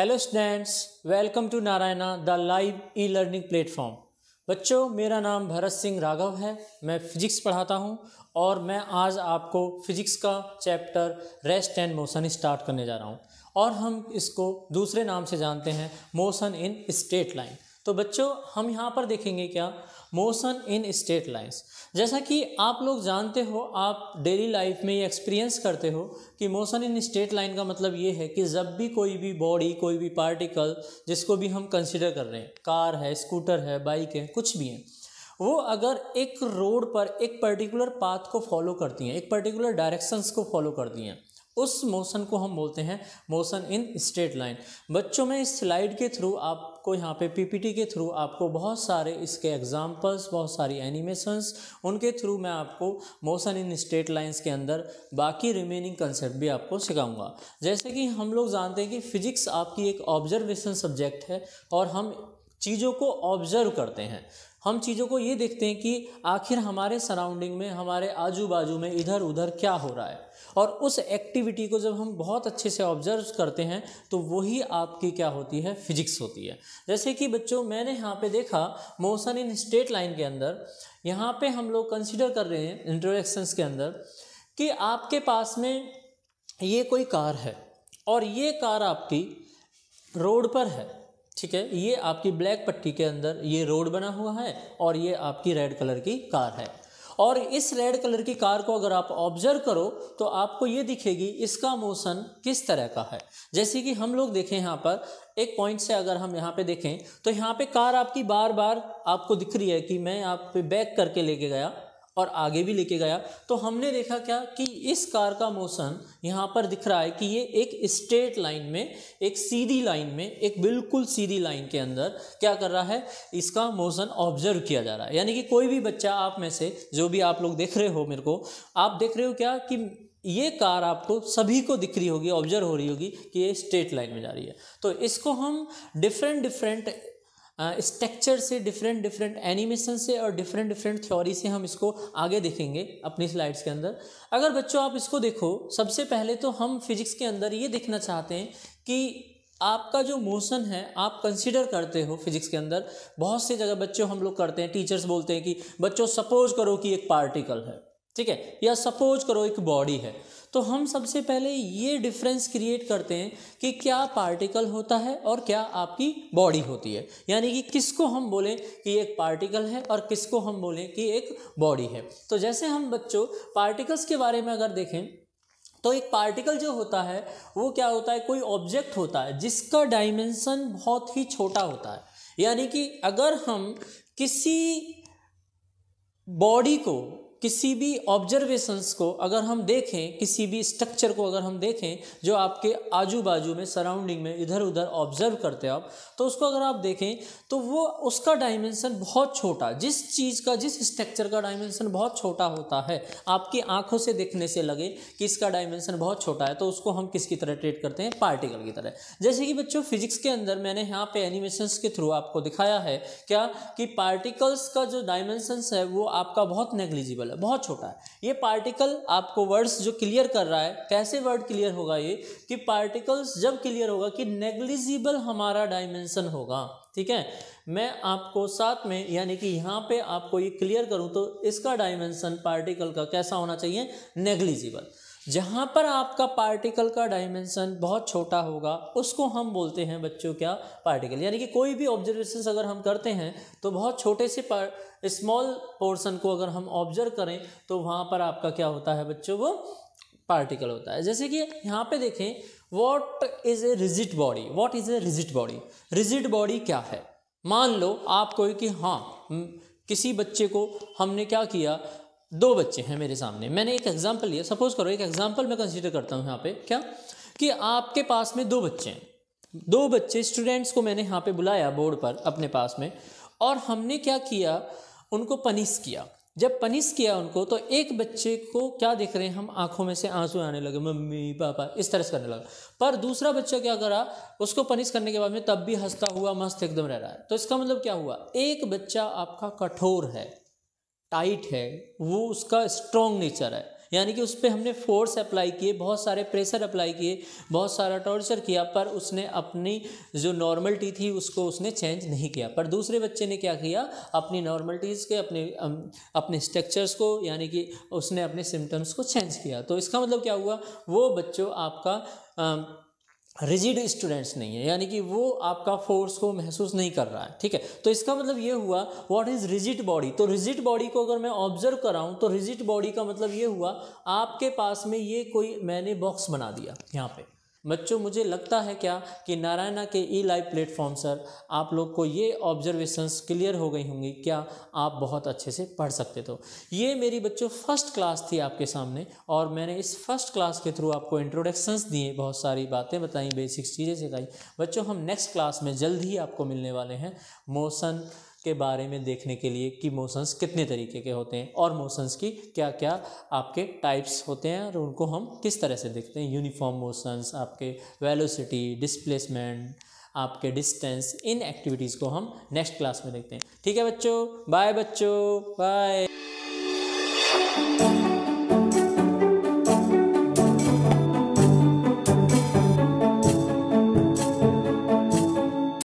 hello students welcome to Narayana the live e learning platform बच्चों मेरा नाम भरत सिंह राघव है मैं फिजिक्स पढ़ाता हूं और मैं आज आपको फिजिक्स का chapter rest and motion start करने जा रहा हूं और हम इसको दूसरे नाम से जानते हैं मोशन इन स्ट्रेट लाइन तो बच्चों हम यहाँ पर देखेंगे क्या मोशन इन स्टेट लाइंस जैसा कि आप लोग जानते हो आप डेली लाइफ में ये एक्सपीरियंस करते हो कि मोशन इन स्टेट लाइन का मतलब ये है कि जब भी कोई भी बॉडी कोई भी पार्टिकल जिसको भी हम कंसिडर कर रहे हैं कार है स्कूटर है बाइक है कुछ भी है वो अगर एक रोड पर एक पर्टिकुलर पाथ को फॉलो करती हैं एक पर्टिकुलर डायरेक्शंस को फॉलो करती हैं उस मोशन को हम बोलते हैं मोशन इन स्ट्रेट लाइन बच्चों में इस स्लाइड के थ्रू आप आपको यहाँ पे पीपीटी के थ्रू आपको बहुत सारे इसके एग्जांपल्स बहुत सारी एनिमेशंस उनके थ्रू मैं आपको मोशन इन स्टेट लाइंस के अंदर बाकी रिमेनिंग कंसेप्ट भी आपको सिखाऊंगा जैसे कि हम लोग जानते हैं कि फिजिक्स आपकी एक ऑब्जर्वेशन सब्जेक्ट है और हम चीज़ों को ऑब्जर्व करते हैं हम चीज़ों को ये देखते हैं कि आखिर हमारे सराउंडिंग में हमारे आजू बाजू में इधर उधर क्या हो रहा है और उस एक्टिविटी को जब हम बहुत अच्छे से ऑब्जर्व करते हैं तो वही आपकी क्या होती है फिजिक्स होती है जैसे कि बच्चों मैंने यहाँ पे देखा मोशन इन स्टेट लाइन के अंदर यहाँ पे हम लोग कंसिडर कर रहे हैं इंट्रोडक्शंस के अंदर कि आपके पास में ये कोई कार है और ये कार आपकी रोड पर है ठीक है ये आपकी ब्लैक पट्टी के अंदर ये रोड बना हुआ है और ये आपकी रेड कलर की कार है और इस रेड कलर की कार को अगर आप ऑब्जर्व करो तो आपको ये दिखेगी इसका मोशन किस तरह का है जैसे कि हम लोग देखें यहाँ पर एक पॉइंट से अगर हम यहाँ पे देखें तो यहाँ पे कार आपकी बार बार आपको दिख रही है कि मैं आप पे बैक करके लेके गया और आगे भी लेके गया तो हमने देखा क्या कि इस कार का मोशन यहाँ पर दिख रहा है कि ये एक स्ट्रेट लाइन में एक सीधी लाइन में एक बिल्कुल सीधी लाइन के अंदर क्या कर रहा है इसका मोशन ऑब्जर्व किया जा रहा है यानी कि कोई भी बच्चा आप में से जो भी आप लोग देख रहे हो मेरे को आप देख रहे हो क्या कि ये कार आपको सभी को दिख रही होगी ऑब्जर्व हो रही होगी कि ये स्ट्रेट लाइन में जा रही है तो इसको हम डिफरेंट डिफरेंट स्ट्रक्चर से डिफरेंट डिफरेंट एनिमेशन से और डिफरेंट डिफरेंट थ्योरी से हम इसको आगे देखेंगे अपनी स्लाइड्स के अंदर अगर बच्चों आप इसको देखो सबसे पहले तो हम फिजिक्स के अंदर ये देखना चाहते हैं कि आपका जो मोशन है आप कंसिडर करते हो फिजिक्स के अंदर बहुत से जगह बच्चों हम लोग करते हैं टीचर्स बोलते हैं कि बच्चों सपोज करो कि एक पार्टिकल है ठीक है या सपोज करो एक बॉडी है तो हम सबसे पहले ये डिफरेंस क्रिएट करते हैं कि क्या पार्टिकल होता है और क्या आपकी बॉडी होती है यानी कि किसको हम बोलें कि एक पार्टिकल है और किसको हम बोलें कि एक बॉडी है तो जैसे हम बच्चों पार्टिकल्स के बारे में अगर देखें तो एक पार्टिकल जो होता है वो क्या होता है कोई ऑब्जेक्ट होता है जिसका डायमेंशन बहुत ही छोटा होता है यानी कि अगर हम किसी बॉडी को किसी भी ऑब्जर्वेशंस को अगर हम देखें किसी भी स्ट्रक्चर को अगर हम देखें जो आपके आजू बाजू में सराउंडिंग में इधर उधर ऑब्जर्व करते हैं आप तो उसको अगर आप देखें तो वो उसका डायमेंसन बहुत छोटा जिस चीज़ का जिस स्ट्रक्चर का डायमेंसन बहुत छोटा होता है आपकी आंखों से देखने से लगे कि इसका डायमेंसन बहुत छोटा है तो उसको हम किसकी तरह ट्रीट करते हैं पार्टिकल की तरह जैसे कि बच्चों फिजिक्स के अंदर मैंने यहाँ पर एनिमेशंस के थ्रू आपको दिखाया है क्या कि पार्टिकल्स का जो डायमेंसन्स है वो आपका बहुत नेग्लिजिबल पार्टिकल है बहुत छोटा है ये पार्टिकल आपको वर्ड्स जो क्लियर कर रहा है कैसे वर्ड क्लियर होगा ये कि पार्टिकल्स जब क्लियर होगा कि नेग्लिजिबल हमारा डायमेंशन होगा ठीक है मैं आपको साथ में यानी कि यहाँ पे आपको ये क्लियर करूँ तो इसका डायमेंशन पार्टिकल का कैसा होना चाहिए नेग्लिजिबल जहाँ पर आपका पार्टिकल का डायमेंशन बहुत छोटा होगा उसको हम बोलते हैं बच्चों क्या पार्टिकल यानी कि कोई भी ऑब्जर्वेशन अगर हम करते हैं तो बहुत छोटे से पर स्मॉल पोर्सन को अगर हम ऑब्जर्व करें तो वहाँ पर आपका क्या होता है बच्चों वो पार्टिकल होता है जैसे कि यहाँ पे देखें what is a rigid body what is a rigid body rigid body क्या है मान लो आप कोई कि हाँ हम्म, किसी बच्चे को हमने क्या किया दो बच्चे हैं मेरे सामने मैंने एक एग्जाम्पल लिया सपोज करो एक एग्जाम्पल मैं कंसिडर करता हूँ यहाँ पे क्या कि आपके पास में दो बच्चे हैं दो बच्चे स्टूडेंट्स को मैंने यहाँ पे बुलाया बोर्ड पर अपने पास में और हमने क्या किया उनको पनिश किया जब पनिश किया उनको तो एक बच्चे को क्या देख रहे हैं हम आंखों में से आंसू आने लगे मम्मी पापा इस तरह से करने लगा पर दूसरा बच्चा क्या करा उसको पनिश करने के बाद में तब भी हंसता हुआ मस्त एकदम रह रहा है तो इसका मतलब क्या हुआ एक बच्चा आपका कठोर है टाइट है वो उसका स्ट्रॉन्ग नेचर है यानी कि उस पर हमने फोर्स अप्लाई किए बहुत सारे प्रेशर अप्लाई किए बहुत सारा टॉर्चर किया पर उसने अपनी जो नॉर्मलिटी थी उसको उसने चेंज नहीं किया पर दूसरे बच्चे ने क्या किया अपनी नॉर्मलिटीज़ के अपने अपने स्ट्रक्चर्स को यानी कि उसने अपने सिम्टम्स को चेंज किया तो इसका मतलब क्या हुआ वो बच्चों आपका आ, रिजिड स्टूडेंट्स नहीं है यानी कि वो आपका फोर्स को महसूस नहीं कर रहा है ठीक है तो इसका मतलब ये हुआ व्हाट इज़ रिजिड बॉडी तो रिजिड बॉडी को अगर मैं ऑब्जर्व कराऊं तो रिजिड बॉडी का मतलब ये हुआ आपके पास में ये कोई मैंने बॉक्स बना दिया यहाँ पे बच्चों मुझे लगता है क्या कि नारायणा के ई लाइव प्लेटफॉर्म सर आप लोग को ये ऑब्जर्वेशंस क्लियर हो गई होंगी क्या आप बहुत अच्छे से पढ़ सकते तो ये मेरी बच्चों फर्स्ट क्लास थी आपके सामने और मैंने इस फर्स्ट क्लास के थ्रू आपको इंट्रोडक्शंस दिए बहुत सारी बातें बताई बेसिक चीज़ें सिखाई बच्चों हम नेक्स्ट क्लास में जल्द ही आपको मिलने वाले हैं मोशन के बारे में देखने के लिए कि मोशंस कितने तरीके के होते हैं और मोशंस की क्या क्या आपके टाइप्स होते हैं और उनको हम किस तरह से देखते हैं यूनिफॉर्म मोशंस आपके वेलोसिटी डिस्प्लेसमेंट आपके डिस्टेंस इन एक्टिविटीज़ को हम नेक्स्ट क्लास में देखते हैं ठीक है बच्चों बाय बच्चों बाय